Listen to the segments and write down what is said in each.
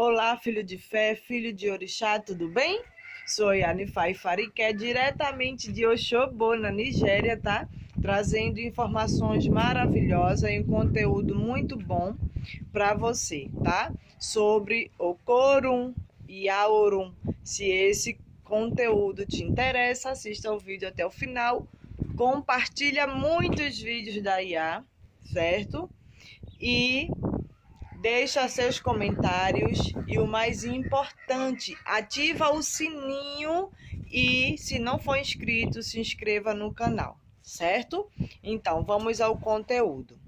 Olá, filho de fé, filho de orixá, tudo bem? Sou Yanifai Fariké diretamente de Oxobo, na Nigéria, tá? Trazendo informações maravilhosas e um conteúdo muito bom para você, tá? Sobre o Corum e Aurum. Se esse conteúdo te interessa, assista o vídeo até o final. Compartilha muitos vídeos da IA, certo? E deixa seus comentários e o mais importante, ativa o sininho e se não for inscrito, se inscreva no canal, certo? Então, vamos ao conteúdo.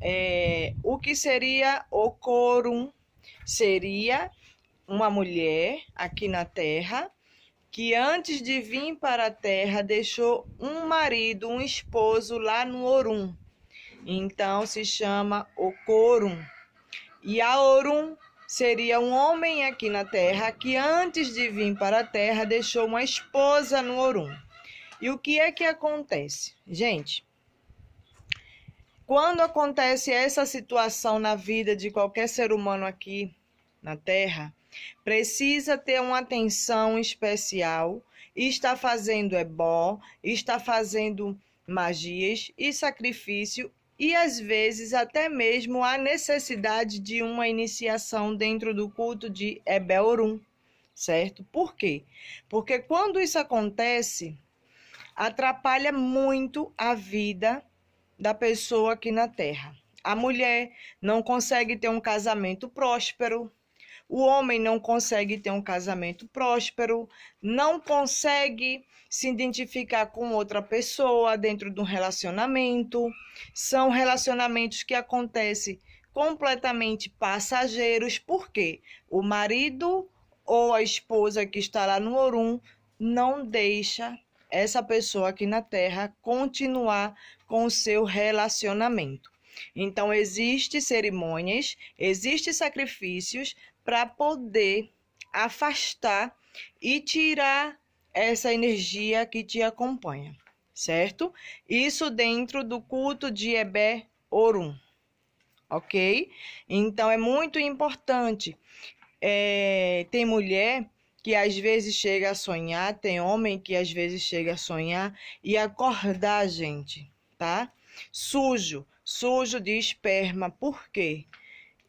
É, o que seria o corum? Seria uma mulher aqui na Terra que antes de vir para a Terra deixou um marido, um esposo lá no Orum. Então se chama o corum. E Aurum seria um homem aqui na terra que antes de vir para a terra deixou uma esposa no Orum. E o que é que acontece? Gente, quando acontece essa situação na vida de qualquer ser humano aqui na terra, precisa ter uma atenção especial, está fazendo ebó, está fazendo magias e sacrifício e às vezes até mesmo a necessidade de uma iniciação dentro do culto de Ebeorum, certo? Por quê? Porque quando isso acontece, atrapalha muito a vida da pessoa aqui na Terra. A mulher não consegue ter um casamento próspero, o homem não consegue ter um casamento próspero, não consegue se identificar com outra pessoa dentro de um relacionamento. São relacionamentos que acontecem completamente passageiros, porque o marido ou a esposa que está lá no Orum não deixa essa pessoa aqui na Terra continuar com o seu relacionamento. Então, existem cerimônias, existem sacrifícios, para poder afastar e tirar essa energia que te acompanha, certo? Isso dentro do culto de Ebé Orum, ok? Então é muito importante. É, tem mulher que às vezes chega a sonhar, tem homem que às vezes chega a sonhar e acordar, gente, tá? Sujo, sujo de esperma, por quê?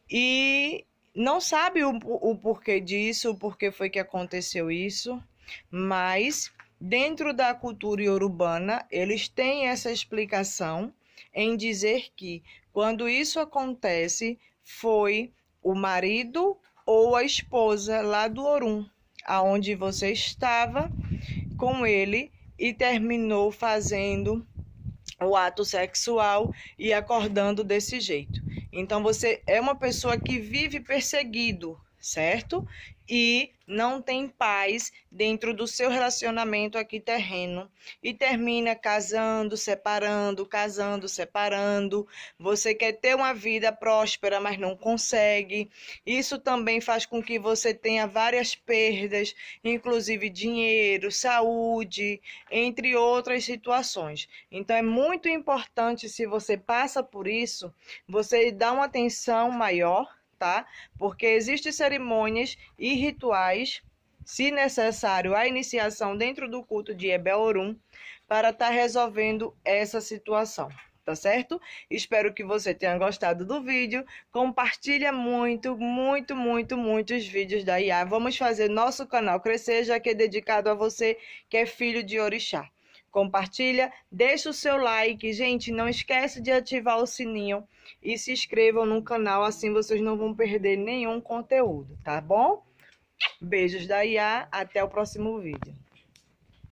E não sabe o, o porquê disso, o porquê foi que aconteceu isso, mas dentro da cultura iorubana, eles têm essa explicação em dizer que quando isso acontece, foi o marido ou a esposa lá do Orum, aonde você estava com ele e terminou fazendo o ato sexual e acordando desse jeito. Então você é uma pessoa que vive perseguido, certo? E não tem paz dentro do seu relacionamento aqui terreno e termina casando, separando, casando, separando. Você quer ter uma vida próspera, mas não consegue. Isso também faz com que você tenha várias perdas, inclusive dinheiro, saúde, entre outras situações. Então é muito importante se você passa por isso, você dar uma atenção maior tá? Porque existem cerimônias e rituais, se necessário, a iniciação dentro do culto de Ebelorum para estar tá resolvendo essa situação tá certo? Espero que você tenha gostado do vídeo. Compartilha muito, muito, muito, muitos vídeos da IA. Vamos fazer nosso canal crescer, já que é dedicado a você que é filho de orixá compartilha, deixa o seu like, gente, não esquece de ativar o sininho e se inscrevam no canal, assim vocês não vão perder nenhum conteúdo, tá bom? Beijos da IA, até o próximo vídeo.